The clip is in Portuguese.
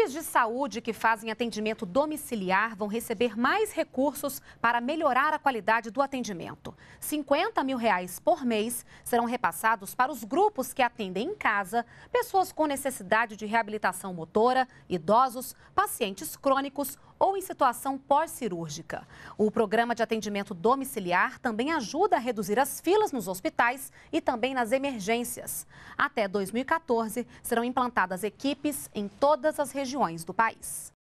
Equipes de saúde que fazem atendimento domiciliar vão receber mais recursos para melhorar a qualidade do atendimento. 50 mil reais por mês serão repassados para os grupos que atendem em casa pessoas com necessidade de reabilitação motora, idosos, pacientes crônicos ou em situação pós-cirúrgica. O programa de atendimento domiciliar também ajuda a reduzir as filas nos hospitais e também nas emergências. Até 2014, serão implantadas equipes em todas as regiões do país.